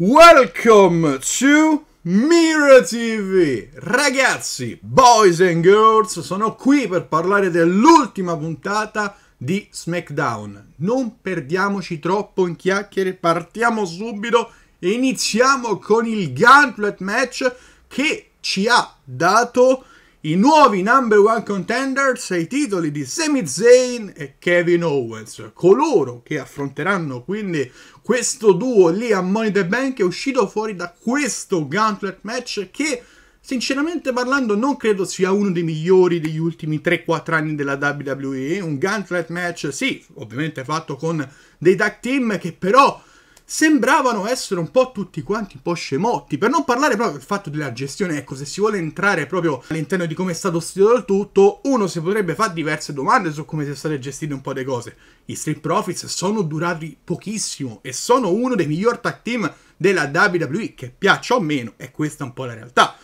Welcome to Mira TV! Ragazzi, boys and girls, sono qui per parlare dell'ultima puntata di SmackDown. Non perdiamoci troppo in chiacchiere, partiamo subito e iniziamo con il Gauntlet Match che ci ha dato i nuovi number one contenders e i titoli di Sami Zayn e Kevin Owens. Coloro che affronteranno quindi questo duo lì a Money the Bank è uscito fuori da questo Gauntlet match che sinceramente parlando non credo sia uno dei migliori degli ultimi 3-4 anni della WWE. Un Gauntlet match sì, ovviamente fatto con dei tag team che però sembravano essere un po' tutti quanti un po' scemotti, per non parlare proprio del fatto della gestione, ecco, se si vuole entrare proprio all'interno di come è stato gestito il tutto, uno si potrebbe fare diverse domande su come si siano state gestite un po' le cose. I Street Profits sono durati pochissimo e sono uno dei miglior tag team della WWE, che piaccia o meno, è questa un po' la realtà.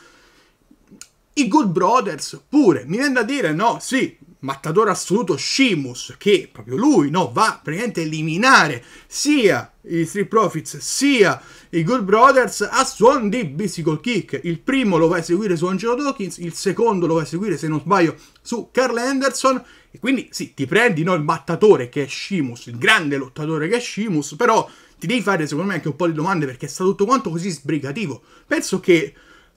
I Good Brothers pure, mi viene da dire no, sì, mattatore assoluto Shimus, che proprio lui no, va praticamente a eliminare sia i Street Profits sia i Gold Brothers a suon di bicycle kick. Il primo lo va a eseguire su Angelo Dawkins, il secondo lo va a eseguire, se non sbaglio, su Carl Anderson. E quindi sì, ti prendi no, il mattatore che è Shimus, il grande lottatore che è Shimus, però ti devi fare secondo me anche un po' di domande perché sta tutto quanto così sbrigativo. Penso che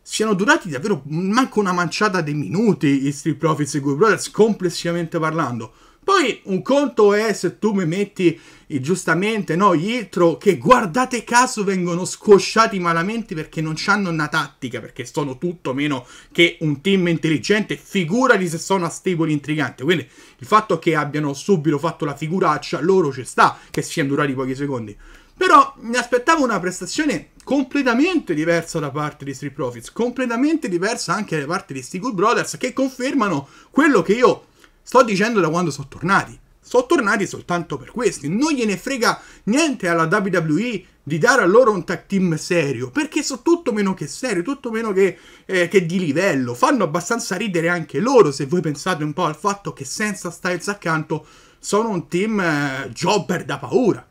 siano durati davvero manco una manciata di minuti i Street Profits e i Good Brothers complessivamente parlando. Poi un conto è se tu mi metti eh, giustamente no, gli intro che guardate caso vengono scosciati malamente perché non hanno una tattica, perché sono tutto meno che un team intelligente, figurati se sono a stable intrigante. Quindi il fatto che abbiano subito fatto la figuraccia, loro ci sta che siano durati pochi secondi. Però mi aspettavo una prestazione completamente diversa da parte di Street Profits, completamente diversa anche da parte di Stickle Brothers, che confermano quello che io sto dicendo da quando sono tornati. Sono tornati soltanto per questi. Non gliene frega niente alla WWE di dare a loro un tag team serio, perché sono tutto meno che serio, tutto meno che, eh, che, di livello. Fanno abbastanza ridere anche loro, se voi pensate un po' al fatto che senza Styles accanto sono un team eh, jobber da paura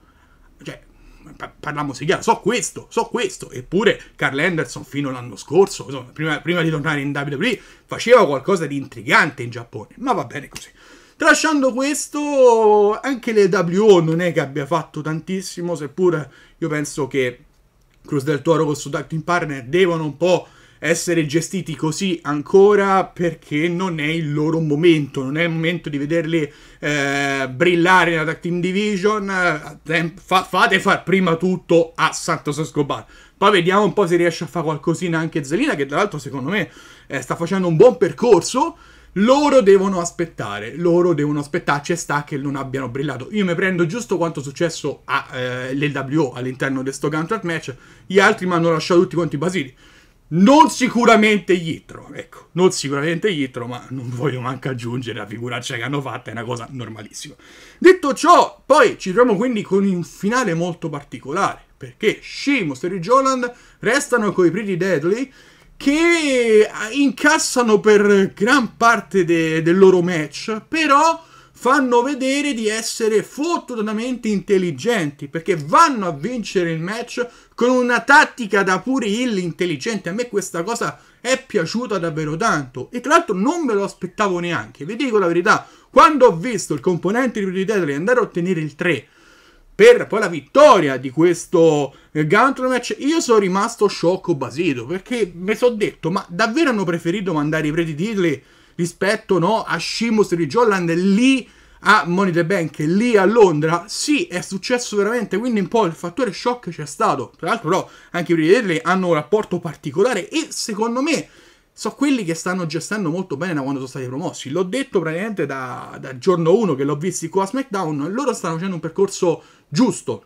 parliamo chiaro, so questo, so questo, eppure Carl Henderson fino all'anno scorso, insomma, prima, prima, di tornare in WWE, faceva qualcosa di intrigante in Giappone, ma va bene così. Tralasciando questo, anche le WO non è che abbia fatto tantissimo, seppur io penso che Cruz del Toro con suo tag team partner devono un po' essere gestiti così ancora perché non è il loro momento, non è il momento di vederli eh, brillare in Team Division, eh, Fa, fate far prima tutto a Santos Escobar. Poi vediamo un po' se riesce a fare qualcosina anche Zelina, che tra l'altro secondo me eh, sta facendo un buon percorso. Loro devono aspettare, loro devono aspettare, e sta che non abbiano brillato. Io mi prendo giusto quanto è successo all'LWO eh, all'interno di sto contract match, gli altri mi hanno lasciato tutti quanti basili. Non sicuramente Yitro, ecco, non sicuramente Yitro, ma non voglio manco aggiungere la figuraccia che hanno fatta, è una cosa normalissima. Detto ciò, poi ci troviamo quindi con un finale molto particolare, perché She, Monster e Joland restano coi Pretty Deadly, che eh, incassano per gran parte de del loro match, però fanno vedere di essere fottutamente intelligenti perché vanno a vincere il match con una tattica da pure il intelligente. A me questa cosa è piaciuta davvero tanto e tra l'altro non me lo aspettavo neanche. Vi dico la verità, quando ho visto il componente di Deadly andare a ottenere il 3 per poi la vittoria di questo eh, Gauntlet match, io sono rimasto sciocco basito perché mi sono detto, ma davvero hanno preferito mandare i preti Diddley rispetto no, a Shimus di Jolland lì a Money the Bank, lì a Londra, sì, è successo veramente, quindi un po' il fattore shock c'è stato. Tra l'altro però anche i Ridley hanno un rapporto particolare e secondo me sono quelli che stanno gestendo molto bene da quando sono stati promossi. L'ho detto praticamente da, da giorno 1 che l'ho visti qua a SmackDown, loro stanno facendo un percorso giusto,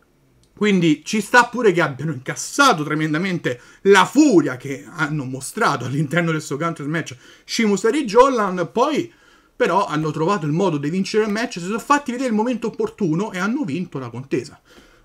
quindi ci sta pure che abbiano incassato tremendamente la furia che hanno mostrato all'interno del suo counter match Shimusar e Jollan, poi però hanno trovato il modo di vincere il match, si sono fatti vedere il momento opportuno e hanno vinto la contesa.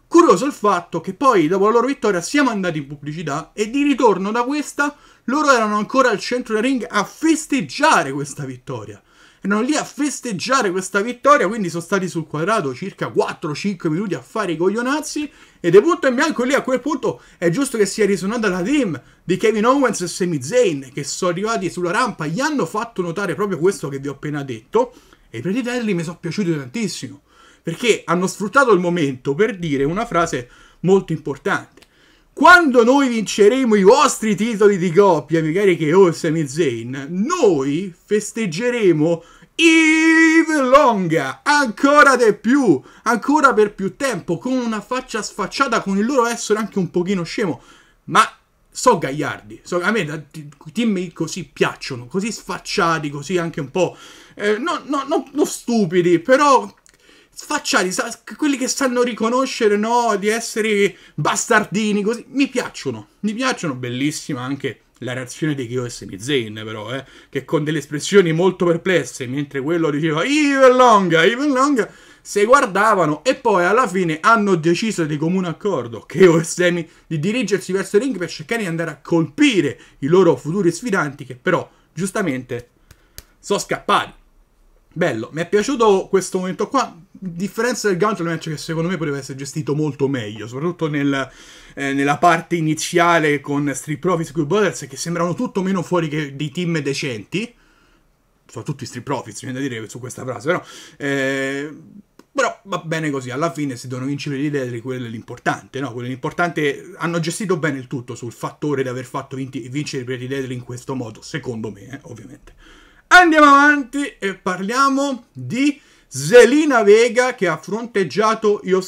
Curioso il fatto che poi, dopo la loro vittoria, siamo andati in pubblicità e di ritorno da questa loro erano ancora al centro del ring a festeggiare questa vittoria erano lì a festeggiare questa vittoria, quindi sono stati sul quadrato circa 4-5 minuti a fare i coglionazzi e punto in bianco lì a quel punto è giusto che sia risuonata la team di Kevin Owens e Sami Zayn che sono arrivati sulla rampa, gli hanno fatto notare proprio questo che vi ho appena detto e i preditelli mi sono piaciuti tantissimo perché hanno sfruttato il momento per dire una frase molto importante. Quando noi vinceremo i vostri titoli di coppia, mi cari che Olsen e Zayn, noi festeggeremo Eve Longa, ancora di più, ancora per più tempo, con una faccia sfacciata, con il loro essere anche un pochino scemo, ma so gagliardi, so, a me i team così piacciono, così sfacciati, così anche un po', eh, non no, no, no stupidi, però sfacciati, sa, quelli che sanno riconoscere, no, di essere bastardini, così, mi piacciono, mi piacciono, bellissima anche la reazione di Kyo Semizen, però, eh, che con delle espressioni molto perplesse, mentre quello diceva Even Long, Even Long, se guardavano e poi alla fine hanno deciso di comune accordo, Kyo e Semi, di dirigersi verso il ring per cercare di andare a colpire i loro futuri sfidanti che però, giustamente, sono scappati. Bello, mi è piaciuto questo momento qua, differenza del Gauntlet Match che secondo me poteva essere gestito molto meglio, soprattutto nel, eh, nella parte iniziale con Street Profits e Good Brothers che sembrano tutto meno fuori che di team decenti, soprattutto i Street Profits, viene da dire su questa frase, però, eh, però va bene così, alla fine si devono vincere le idee, quello è l'importante, no? Quello l'importante, hanno gestito bene il tutto sul fattore di aver fatto vinti, vincere i Deadly in questo modo, secondo me, eh, ovviamente. Andiamo avanti e parliamo di Zelina Vega che ha fronteggiato Io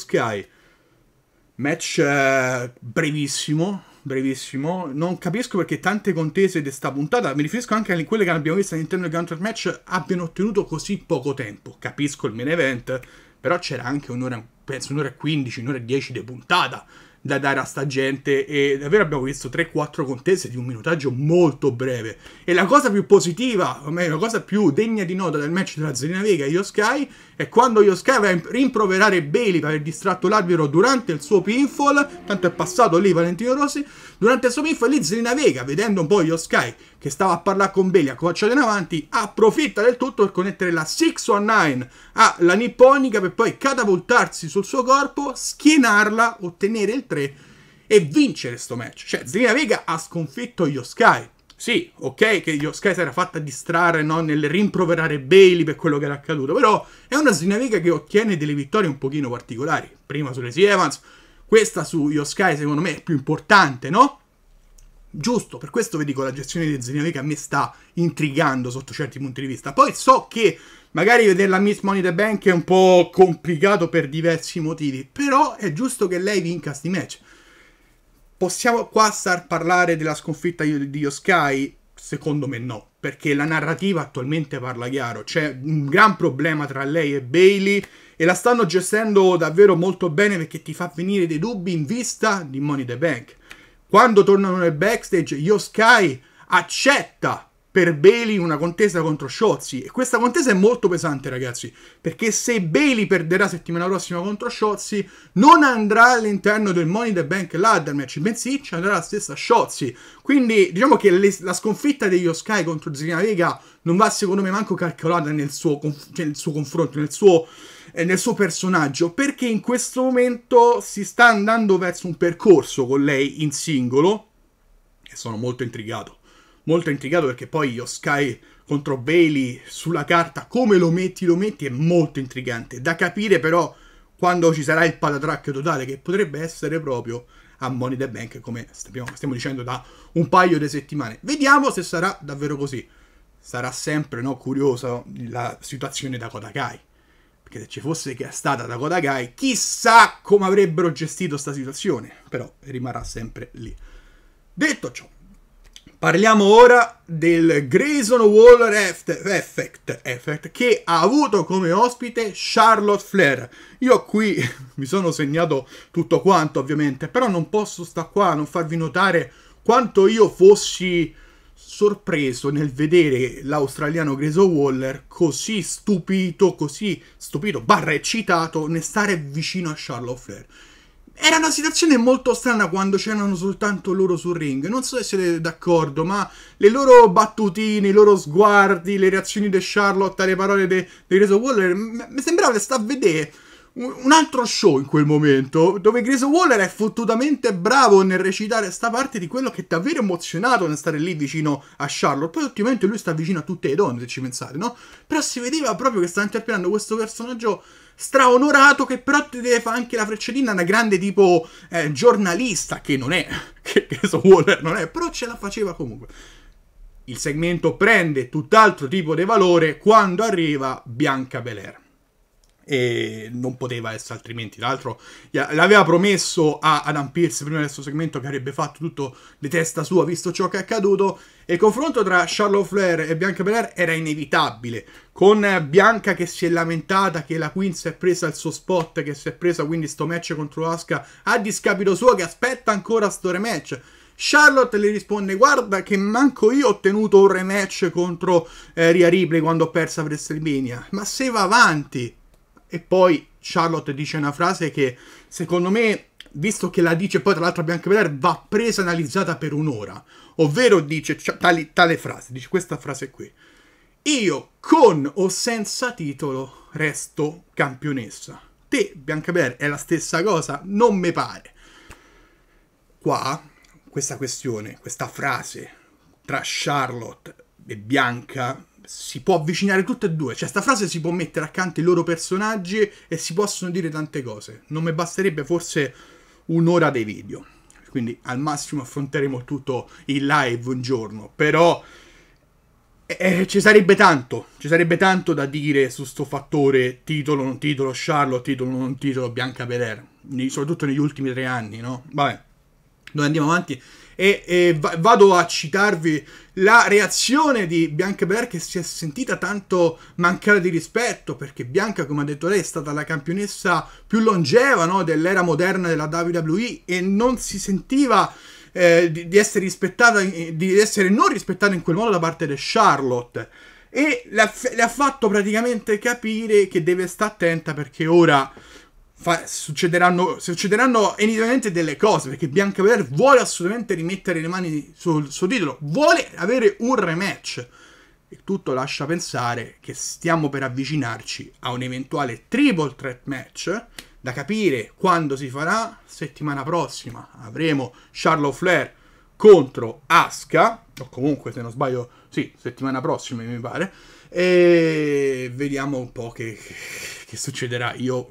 Match eh, brevissimo, brevissimo. Non capisco perché tante contese di sta puntata, mi riferisco anche a quelle che abbiamo visto all'interno del Counter Match, abbiano ottenuto così poco tempo. Capisco il main event, però c'era anche un'ora, penso un'ora e 15, un'ora e 10 di puntata da dare a sta gente e davvero abbiamo visto 3-4 contese di un minutaggio molto breve e la cosa più positiva, o meglio la cosa più degna di nota del match tra Zelina Vega e Yosky è quando Yosky va a rimproverare Bailey per aver distratto l'arbitro durante il suo pinfall, tanto è passato lì Valentino Rossi, durante il suo pinfall lì Zelina Vega vedendo un po' Yosky che stava a parlare con Belia, covacciato in avanti, approfitta del tutto per connettere la 619 alla nipponica per poi catapultarsi sul suo corpo, schienarla, ottenere il 3 e vincere sto match. Cioè, Zelina Vega ha sconfitto Io Sì, ok che Io si era fatta distrarre no, nel rimproverare Bailey per quello che era accaduto, però è una Zelina Vega che ottiene delle vittorie un pochino particolari. Prima sulle Sea Evans, questa su Io secondo me è più importante, no? giusto, per questo vi dico la gestione di Zeniaveca a me sta intrigando sotto certi punti di vista. Poi so che magari vedere la Miss Money the Bank è un po' complicato per diversi motivi, però è giusto che lei vinca sti match. Possiamo qua star parlare della sconfitta di Yoskai? Secondo me no, perché la narrativa attualmente parla chiaro, c'è un gran problema tra lei e Bailey e la stanno gestendo davvero molto bene perché ti fa venire dei dubbi in vista di Money the Bank quando tornano nel backstage, Io Sky accetta per Bailey una contesa contro Shotzi e questa contesa è molto pesante ragazzi perché se Bailey perderà settimana prossima contro Shotzi non andrà all'interno del Money the Bank ladder match bensì ci andrà la stessa Shotzi quindi diciamo che le, la sconfitta di degli Sky contro Zelina Vega non va secondo me manco calcolata nel suo, cioè nel suo confronto nel suo e nel suo personaggio, perché in questo momento si sta andando verso un percorso con lei in singolo e sono molto intrigato. Molto intrigato perché poi io Sky contro Bailey sulla carta, come lo metti, lo metti, è molto intrigante. Da capire però quando ci sarà il patatrack totale, che potrebbe essere proprio a Money the Bank, come stiamo, stiamo dicendo da un paio di settimane. Vediamo se sarà davvero così sarà sempre no, curiosa la situazione da Kodakai perché se ci fosse stata da Kai, chissà come avrebbero gestito questa situazione, però rimarrà sempre lì. Detto ciò, parliamo ora del Grayson Waller effect, effect, che ha avuto come ospite Charlotte Flair. Io qui mi sono segnato tutto quanto, ovviamente, però non posso sta qua a non farvi notare quanto io fossi sorpreso nel vedere l'australiano Greso Waller così stupito, così stupito, barra eccitato nel stare vicino a Charlotte Flair. Era una situazione molto strana quando c'erano soltanto loro sul ring, non so se siete d'accordo, ma le loro battutine, i loro sguardi, le reazioni di Charlotte alle parole di Greso Waller, mi sembrava che sta a vedere un altro show in quel momento dove Grace Waller è fottutamente bravo nel recitare sta parte di quello che è davvero emozionato nel stare lì vicino a Charlotte. Poi ultimamente lui sta vicino a tutte le donne, se ci pensate, no? Però si vedeva proprio che stava interpretando questo personaggio straonorato che però ti deve fare anche la frecciatina una grande tipo eh, giornalista che non è, che Grace Waller non è, però ce la faceva comunque. Il segmento prende tutt'altro tipo di valore quando arriva Bianca Belair e non poteva essere altrimenti. Tra l'altro l'aveva promesso a Adam Pierce prima del suo segmento che avrebbe fatto tutto di testa sua visto ciò che è accaduto e il confronto tra Charlotte Flair e Bianca Belair era inevitabile, con Bianca che si è lamentata che la Queen si è presa il suo spot, che si è presa quindi sto match contro Asuka a discapito suo che aspetta ancora sto rematch. Charlotte le risponde: Guarda, che manco io ho tenuto un rematch contro eh, Ria Ripley quando ho perso a WrestleMania. Ma se va avanti, e poi Charlotte dice una frase che secondo me, visto che la dice poi tra l'altro Bianca Belair, va presa e analizzata per un'ora. Ovvero dice cioè, tale, tale frase, dice questa frase qui. Io con o senza titolo resto campionessa. Te, Bianca Belair, è la stessa cosa? Non mi pare. Qua, questa questione, questa frase tra Charlotte e Bianca si può avvicinare tutte e due, cioè sta frase si può mettere accanto ai loro personaggi e si possono dire tante cose. Non mi basterebbe forse un'ora dei video. Quindi al massimo affronteremo tutto in live un giorno, però eh, ci sarebbe tanto, ci sarebbe tanto da dire su sto fattore titolo, non titolo, Charlotte, titolo, non titolo, Bianca Belair, soprattutto negli ultimi tre anni, no? Vabbè, noi andiamo avanti e, e vado a citarvi la reazione di Bianca Belair che si è sentita tanto mancare di rispetto perché Bianca come ha detto lei è stata la campionessa più longeva no, dell'era moderna della WWE e non si sentiva eh, di, di, essere rispettata di essere non rispettata in quel modo da parte di Charlotte e le ha, le ha fatto praticamente capire che deve stare attenta perché ora fa- succederanno, succederanno evidentemente delle cose perché Bianca Biancaver vuole assolutamente rimettere le mani sul suo titolo, vuole avere un rematch. E tutto lascia pensare che stiamo per avvicinarci a un eventuale triple threat match. Da capire quando si farà. Settimana prossima avremo Charlotte Flair contro Asuka. O comunque, se non sbaglio, sì, settimana prossima mi pare. E vediamo un po' che, che succederà. Io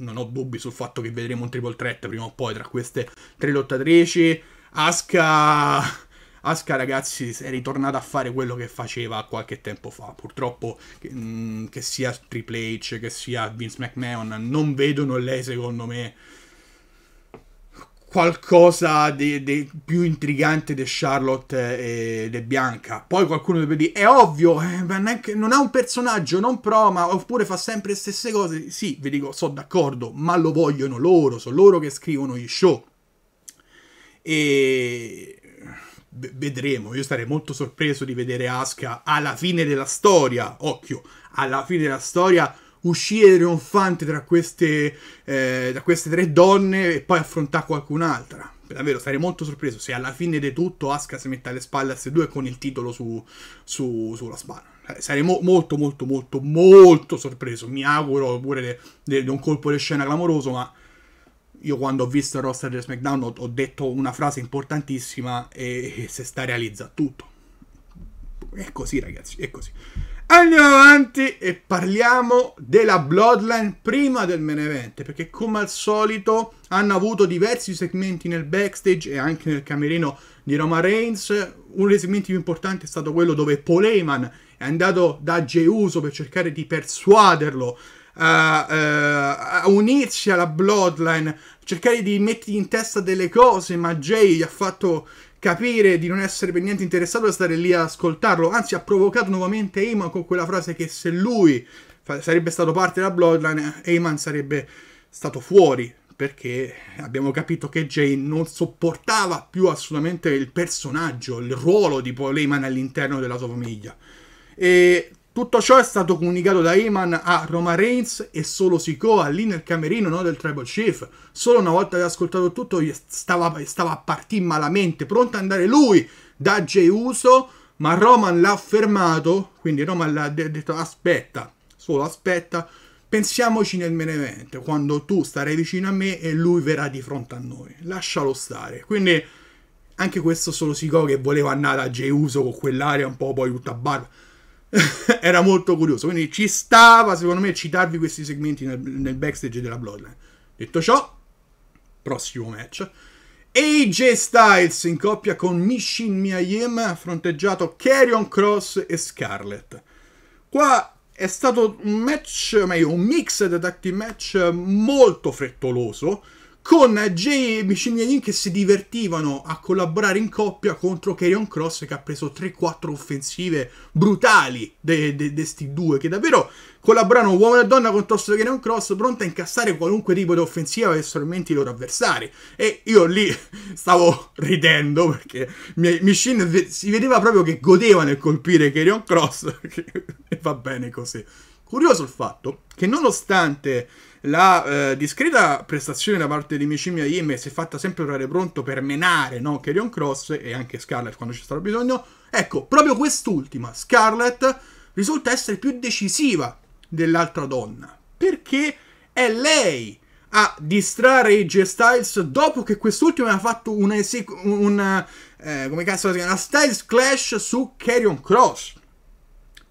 non ho dubbi sul fatto che vedremo un triple threat prima o poi tra queste tre lottatrici. Aska, Aska ragazzi, è ritornata a fare quello che faceva qualche tempo fa. Purtroppo, che, mh, mm, che sia Triple H, che sia Vince McMahon, non vedono lei, secondo me, qualcosa di, di, più intrigante di Charlotte e di Bianca. Poi qualcuno deve dire, è ovvio, eh, non ha un personaggio, non prova, oppure fa sempre le stesse cose. Sì, vi dico, sono d'accordo, ma lo vogliono loro, sono loro che scrivono gli show. E vedremo, io sarei molto sorpreso di vedere Asuka alla fine della storia, occhio, alla fine della storia uscire trionfante tra queste, eh, da queste tre donne e poi affrontare qualcun'altra. Davvero sarei molto sorpreso se alla fine di tutto Asuka si mette alle spalle a S2 con il titolo su, su, sulla spalla. Eh, sarei mo molto, molto, molto, molto sorpreso. Mi auguro pure di un colpo di scena clamoroso, ma io quando ho visto il roster del SmackDown ho, ho, detto una frase importantissima e, e se sta realizza tutto. È così, ragazzi, è così. Andiamo avanti e parliamo della Bloodline prima del main event, perché come al solito hanno avuto diversi segmenti nel backstage e anche nel camerino di Roma Reigns. Uno dei segmenti più importanti è stato quello dove Poleman è andato da Jey per cercare di persuaderlo a, eh, eh, a, unirsi alla Bloodline, cercare di mettergli in testa delle cose, ma Jay gli ha fatto capire di non essere per niente interessato a stare lì a ascoltarlo. Anzi, ha provocato nuovamente Eamon con quella frase che se lui sarebbe stato parte della Bloodline, Eamon sarebbe stato fuori. Perché abbiamo capito che Jay non sopportava più assolutamente il personaggio, il ruolo di Paul Eamon all'interno della sua famiglia. E tutto ciò è stato comunicato da Iman a Roma Reigns e solo Sikoa lì nel camerino no, del Tribal Chief. Solo una volta che ha ascoltato tutto stava, stava a partire malamente, pronto ad andare lui da Jey Uso, ma Roman l'ha fermato, quindi Roman l'ha de- detto aspetta, solo aspetta, pensiamoci nel menevento, quando tu starai vicino a me e lui verrà di fronte a noi, lascialo stare. Quindi anche questo solo Sikoa che voleva andare da Jey Uso con quell'area un po' poi tutta barba era molto curioso. Quindi ci stava, secondo me, citarvi questi segmenti nel, nel backstage della Bloodline. Detto ciò, prossimo match. AJ Styles in coppia con Mishin Miyayim ha fronteggiato Carrion Cross e Scarlett. Qua è stato un match, meglio, un mixed tag team match molto frettoloso con Jay e Michelin che si divertivano a collaborare in coppia contro Carrion Cross che ha preso 3-4 offensive brutali di questi due che davvero collaborano uomo e donna contro Carrion Cross pronta a incassare qualunque tipo di offensiva che i loro avversari e io lì stavo ridendo perché Michelin si vedeva proprio che godeva nel colpire Carrion Cross e va bene così curioso il fatto che nonostante la eh, discreta prestazione da parte di Mishimi Aime si è fatta sempre trovare pronto per menare no? Carrion Cross e anche Scarlett quando ci sarà bisogno. Ecco, proprio quest'ultima, Scarlett, risulta essere più decisiva dell'altra donna. Perché è lei a distrarre AJ Styles dopo che quest'ultima ha fatto una, una, eh, una Styles Clash su Kerion Cross.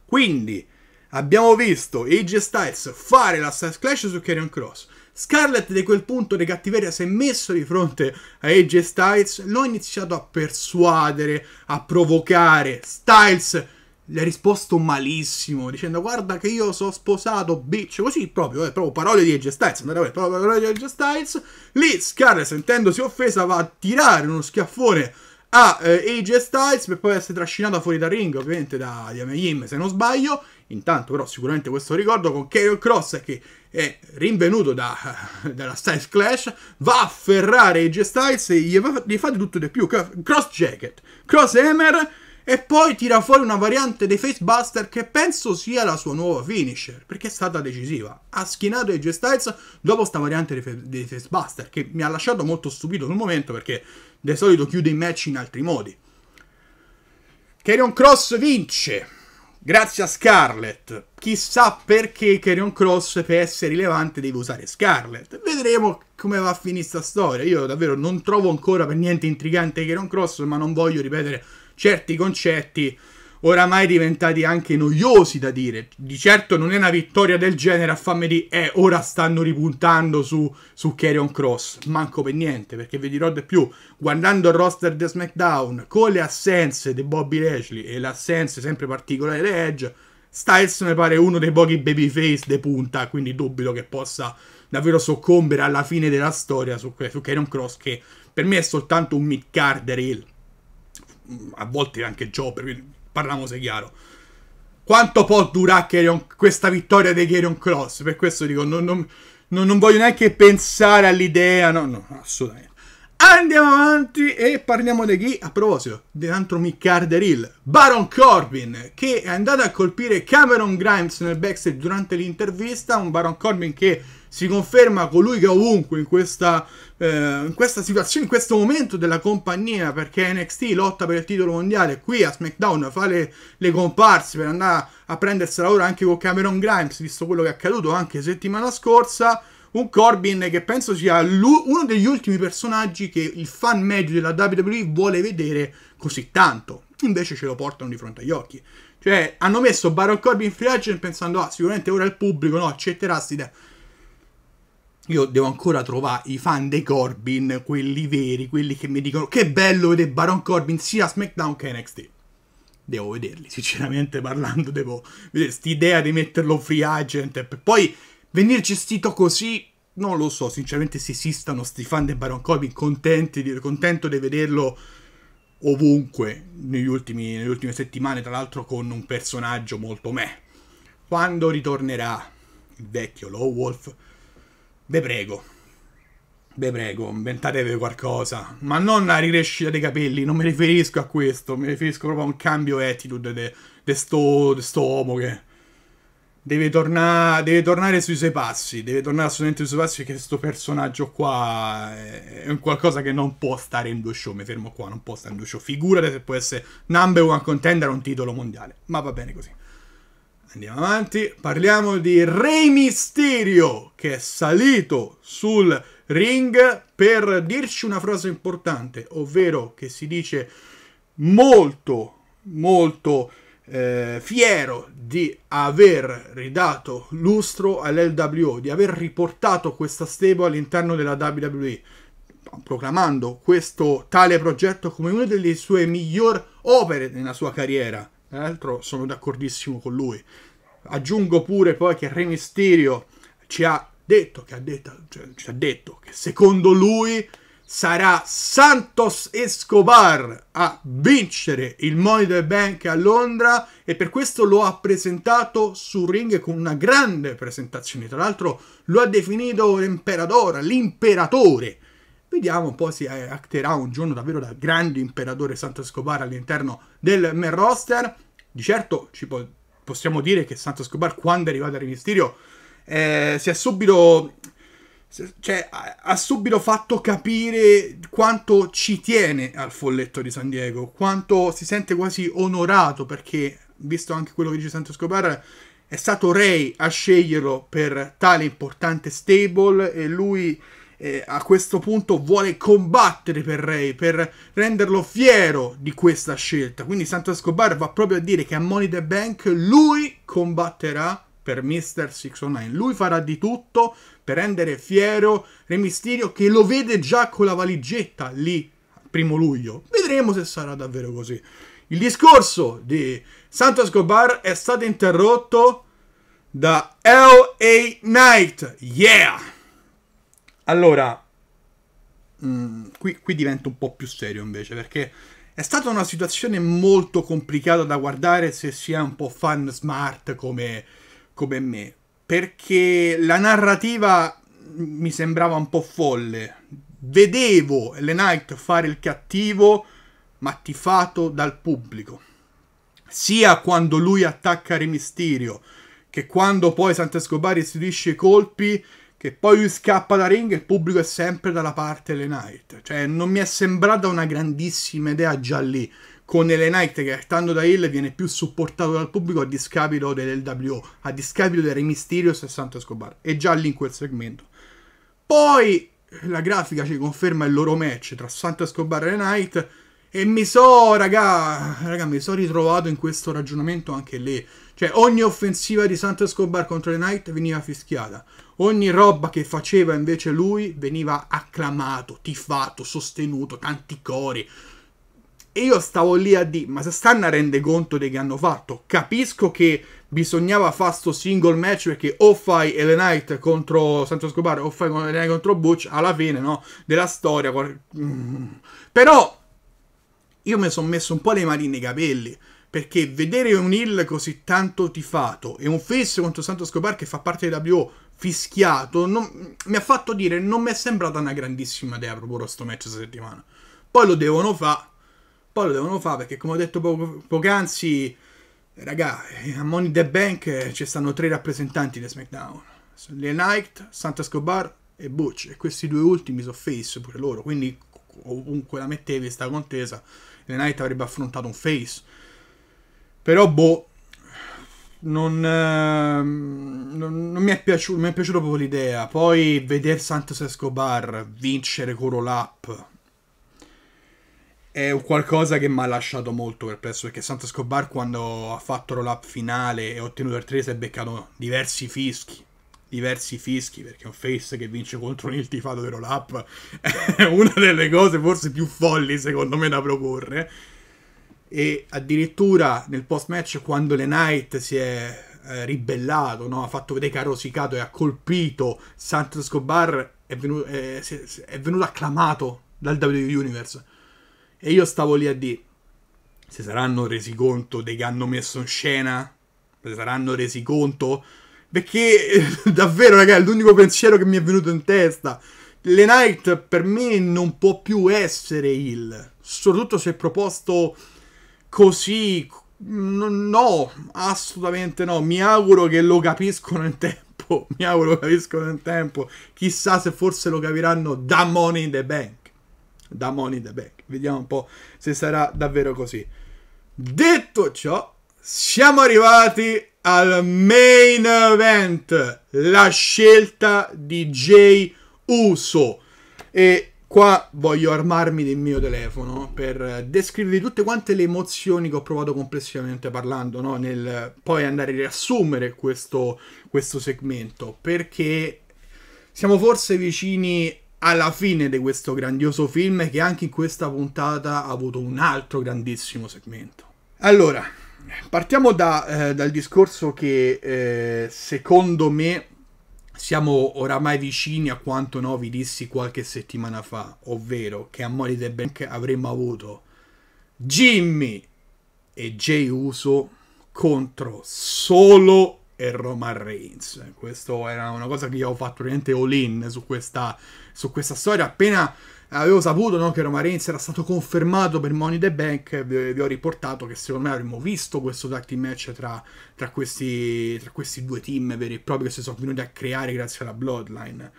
Quindi Abbiamo visto AJ Styles fare la Styles Clash su Karrion Cross. Scarlett da quel punto di cattiveria si è messo di fronte a AJ Styles, l'ho iniziato a persuadere, a provocare. Styles le ha risposto malissimo, dicendo guarda che io sono sposato, bitch, così proprio, eh, proprio parole di AJ Styles, andate proprio parole di AJ Styles. Lì Scarlett sentendosi offesa va a tirare uno schiaffone a eh, AJ Styles per poi essere trascinata fuori dal ring, ovviamente da Yame Yim se non sbaglio, Intanto però sicuramente questo ricordo con Karrion Cross che è rinvenuto da, dalla Styles Clash, va a ferrare AJ Styles e gli, gli fate tutto di più. Cross Jacket, Cross Hammer e poi tira fuori una variante dei Facebuster che penso sia la sua nuova finisher, perché è stata decisiva. Ha schienato AJ Styles dopo sta variante dei Facebuster, che mi ha lasciato molto stupito sul momento perché di solito chiude i match in altri modi. Carrion Cross vince Grazie a Scarlet. Chissà perché Carrion Cross per essere rilevante deve usare Scarlet. Vedremo come va a finire questa storia. Io davvero non trovo ancora per niente intrigante Carrion Cross, ma non voglio ripetere certi concetti oramai diventati anche noiosi da dire. Di certo non è una vittoria del genere a farmi di eh, ora stanno ripuntando su, su Carrion Cross. Manco per niente, perché vi dirò di più. Guardando il roster di SmackDown, con le assenze di Bobby Lashley e l'assenza sempre particolare di Edge, Styles mi pare uno dei pochi babyface de punta, quindi dubito che possa davvero soccombere alla fine della storia su, su Carrion Cross, che per me è soltanto un mid-carder card a volte anche Jobber, parliamoci chiaro. Quanto può durare questa vittoria di Kerion Cross? Per questo dico, non, non, non voglio neanche pensare all'idea, no, no, assolutamente. Andiamo avanti e parliamo di chi? A proposito, dentro Miccarder Hill, Baron Corbin, che è andato a colpire Cameron Grimes nel backstage durante l'intervista, un Baron Corbin che si conferma colui che ovunque in questa, eh, in questa situazione, in questo momento della compagnia, perché NXT lotta per il titolo mondiale, qui a SmackDown fa le, le comparse per andare a prendersela ora anche con Cameron Grimes, visto quello che è accaduto anche settimana scorsa, un Corbin che penso sia uno degli ultimi personaggi che il fan medio della WWE vuole vedere così tanto. Invece ce lo portano di fronte agli occhi. Cioè, hanno messo Baron Corbin free agent pensando, ah, sicuramente ora il pubblico no, accetterà questa idea. Io devo ancora trovare i fan dei Corbin, quelli veri, quelli che mi dicono che bello vedere Baron Corbin sia a SmackDown che NXT. Devo vederli, sinceramente parlando, devo vedere quest'idea di metterlo free agent. Poi venir gestito così non lo so, sinceramente se esistano sti fan del Baron Corbin contenti, di, contento di vederlo ovunque negli ultimi, nelle ultime settimane, tra l'altro con un personaggio molto me. Quando ritornerà il vecchio Low Wolf, ve prego, ve prego, inventatevi qualcosa, ma non la ricrescita dei capelli, non mi riferisco a questo, mi riferisco proprio a un cambio attitude di sto, de sto omo che Deve, torna, deve, tornare sui suoi passi, deve tornare assolutamente sui suoi passi perché questo personaggio qua è un qualcosa che non può stare in due show, mi fermo qua, non può stare in due show, figurate se può essere number one contender a un titolo mondiale, ma va bene così. Andiamo avanti, parliamo di Rey Mysterio che è salito sul ring per dirci una frase importante, ovvero che si dice molto, molto eh, fiero di aver ridato lustro all'LWO, di aver riportato questa stable all'interno della WWE, proclamando questo tale progetto come una delle sue miglior opere nella sua carriera. Tra l'altro sono d'accordissimo con lui. Aggiungo pure poi che Re Mysterio ci ha detto che, ha detto, cioè, ci ha detto che secondo lui sarà Santos Escobar a vincere il Money the Bank a Londra e per questo lo ha presentato sul ring con una grande presentazione. Tra l'altro lo ha definito l'imperatore, l'imperatore. Vediamo un po' se eh, acterà un giorno davvero da grande imperatore Santos Escobar all'interno del main roster. Di certo ci po possiamo dire che Santos Escobar quando è arrivato al Rimisterio eh, si è subito cioè, ha subito fatto capire quanto ci tiene al folletto di San Diego, quanto si sente quasi onorato perché, visto anche quello che dice Santos Escobar, è stato Ray a sceglierlo per tale importante stable e lui eh, a questo punto vuole combattere per Ray, per renderlo fiero di questa scelta. Quindi Santos Escobar va proprio a dire che a Money the Bank lui combatterà per Mr. 609. Lui farà di tutto per rendere fiero Re Mysterio che lo vede già con la valigetta lì, primo luglio. Vedremo se sarà davvero così. Il discorso di Santos Escobar è stato interrotto da LA Knight. Yeah! Allora, mh, mm, qui, qui divento un po' più serio invece perché è stata una situazione molto complicata da guardare se si è un po' fan smart come, come me perché la narrativa mi sembrava un po' folle. Vedevo Le Knight fare il cattivo, ma tifato dal pubblico. Sia quando lui attacca Remisterio, che quando poi Sant'Escobar istituisce i colpi, che poi lui scappa da ring e il pubblico è sempre dalla parte delle Knight. Cioè, non mi è sembrata una grandissima idea già lì con LA Knight che restando da Hill viene più supportato dal pubblico a discapito dell'LWO, a discapito del Re Mysterio e Santo Escobar. E già lì in quel segmento. Poi la grafica ci conferma il loro match tra Santo Escobar e LA Knight e mi so, raga, raga, mi so ritrovato in questo ragionamento anche lì. Cioè, ogni offensiva di Santo Escobar contro The Knight veniva fischiata. Ogni roba che faceva invece lui veniva acclamato, tifato, sostenuto, tanti cori. E io stavo lì a dire, ma se stanno a rendere conto di che hanno fatto? Capisco che bisognava fare sto single match perché o fai Ele Knight contro Santo Escobar o fai Ele Knight contro Butch alla fine, no? Della storia. Mm. Però io mi sono messo un po' le mani nei capelli perché vedere un Hill così tanto tifato e un Face contro Santo Escobar che fa parte della WO fischiato non, mi ha fatto dire non mi è sembrata una grandissima idea proprio questo match questa settimana poi lo devono fare poi lo devono fare perché, come ho detto poco, poc'anzi, raga, a Money the Bank ci stanno tre rappresentanti di SmackDown. Le Knight, Santa Escobar e Butch. E questi due ultimi sono face pure loro. Quindi ovunque la mettevi questa contesa, Le Knight avrebbe affrontato un face. Però boh, non, ehm, non, non mi, è piaciuto, mi è piaciuto proprio l'idea. Poi vedere Santos Escobar vincere con roll up è qualcosa che mi ha lasciato molto perplesso perché Santos Escobar quando ha fatto roll up finale e ottenuto il 3 si è beccato diversi fischi diversi fischi perché un face che vince contro il tifato di roll up è una delle cose forse più folli secondo me da proporre e addirittura nel post match quando le Knight si è eh, ribellato no? ha fatto vedere che ha rosicato e ha colpito Santos Escobar è venuto, eh, è venuto acclamato dal WWE Universe e io stavo lì a dire, si saranno resi conto dei che hanno messo in scena? Si saranno resi conto? Perché davvero, ragazzi, è l'unico pensiero che mi è venuto in testa. Le Knight per me non può più essere il. Soprattutto se è proposto così. No, assolutamente no. Mi auguro che lo capiscono in tempo. Mi auguro che lo capiscono in tempo. Chissà se forse lo capiranno da Money in the Bank da Money in the Bank. Vediamo un po' se sarà davvero così. Detto ciò, siamo arrivati al main event, la scelta di Jay Uso. E qua voglio armarmi del mio telefono per descrivervi tutte quante le emozioni che ho provato complessivamente parlando, no? nel poi andare a riassumere questo, questo segmento, perché siamo forse vicini alla fine di questo grandioso film che anche in questa puntata ha avuto un altro grandissimo segmento. Allora, partiamo da, eh, dal discorso che eh, secondo me siamo oramai vicini a quanto no, vi dissi qualche settimana fa, ovvero che a Money the Bank avremmo avuto Jimmy e Jay Uso contro solo e Roman Reigns. Questa era una cosa che io ho fatto veramente all-in su questa su questa storia. Appena avevo saputo no, che Roma Reigns era stato confermato per Money the Bank, vi, vi ho riportato che secondo me avremmo visto questo tag team match tra, tra, questi, tra questi due team veri e propri che si sono venuti a creare grazie alla Bloodline.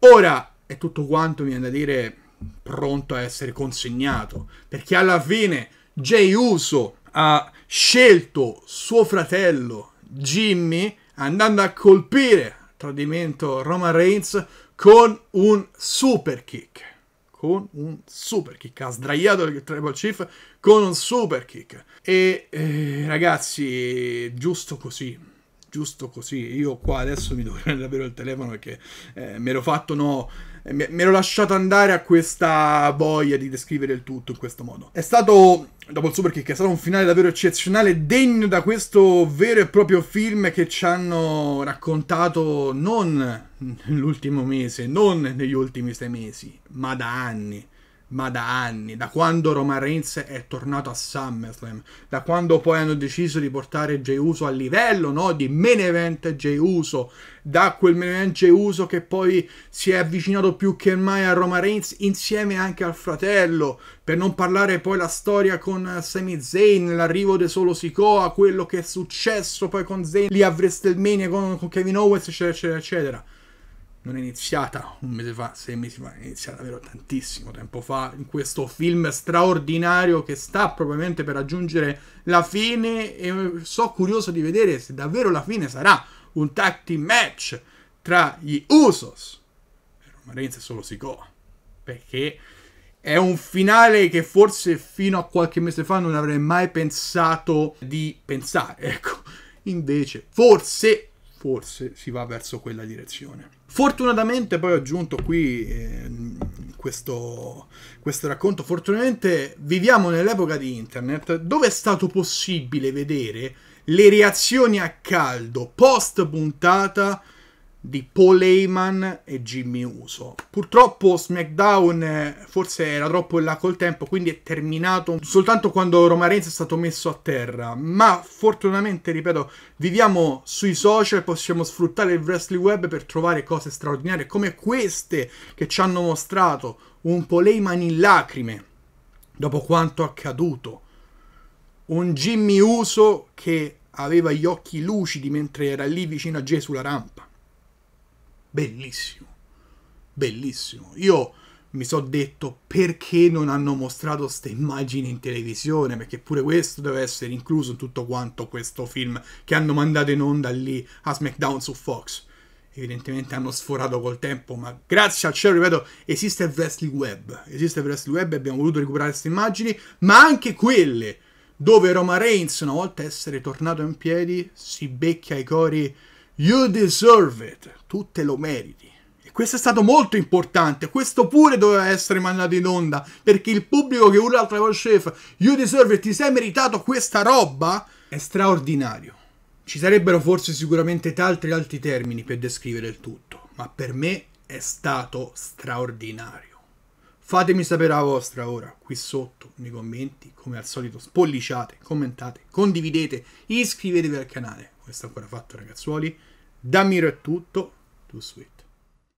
Ora è tutto quanto, mi viene da dire, pronto a essere consegnato, perché alla fine Jay Uso ha scelto suo fratello Jimmy andando a colpire tradimento Roman Reigns con un super kick. Con un super kick. Ha sdraiato il Triple Chief con un super kick. E eh, ragazzi, giusto così giusto così. Io qua adesso mi devo prendere davvero il telefono perché eh, me l'ho fatto no. Me l'ho lasciato andare a questa voglia di descrivere il tutto in questo modo. È stato dopo il Super Kick è stato un finale davvero eccezionale, degno da questo vero e proprio film che ci hanno raccontato non nell'ultimo mese, non negli ultimi sei mesi, ma da anni ma da anni, da quando Roman Reigns è tornato a SummerSlam, da quando poi hanno deciso di portare Jey Uso a livello no? di main event Jey Uso, da quel main event Jey Uso che poi si è avvicinato più che mai a Roman Reigns insieme anche al fratello, per non parlare poi la storia con Sami Zayn, l'arrivo di Solo Sikoa, quello che è successo poi con Zayn lì a WrestleMania con, con Kevin Owens eccetera eccetera eccetera non è iniziata un mese fa, sei mesi fa, è iniziata davvero tantissimo tempo fa, in questo film straordinario che sta probabilmente per raggiungere la fine e eh, so curioso di vedere se davvero la fine sarà un tag team match tra gli Usos e Roman Reigns e solo Sikoa, perché è un finale che forse fino a qualche mese fa non avrei mai pensato di pensare, ecco, invece forse forse si va verso quella direzione. Fortunatamente poi ho aggiunto qui eh, questo, questo, racconto, fortunatamente viviamo nell'epoca di internet dove è stato possibile vedere le reazioni a caldo post puntata di Paul Heyman e Jimmy Uso. Purtroppo SmackDown eh, forse era troppo in là col tempo, quindi è terminato soltanto quando Roma Reigns è stato messo a terra, ma fortunatamente, ripeto, viviamo sui social, possiamo sfruttare il wrestling web per trovare cose straordinarie come queste che ci hanno mostrato un Paul Heyman in lacrime dopo quanto accaduto, un Jimmy Uso che aveva gli occhi lucidi mentre era lì vicino a Gesù la rampa bellissimo, bellissimo. Io mi sono detto perché non hanno mostrato queste immagini in televisione, perché pure questo deve essere incluso in tutto quanto questo film che hanno mandato in onda lì a SmackDown su Fox. Evidentemente hanno sforato col tempo, ma grazie al cielo, ripeto, esiste il wrestling web. Esiste il wrestling web e abbiamo voluto recuperare queste immagini, ma anche quelle dove Roma Reigns, una volta essere tornato in piedi, si becchia i cori You deserve it. Tu te lo meriti. E questo è stato molto importante. Questo pure doveva essere mandato in onda. Perché il pubblico che urla al Travel Chef, You deserve it, ti sei meritato questa roba, è straordinario. Ci sarebbero forse sicuramente tanti altri termini per descrivere il tutto. Ma per me è stato straordinario. Fatemi sapere la vostra ora qui sotto nei commenti, come al solito spolliciate, commentate, condividete, iscrivetevi al canale questo ancora fatto ragazzuoli da Miro è tutto, tu sweet.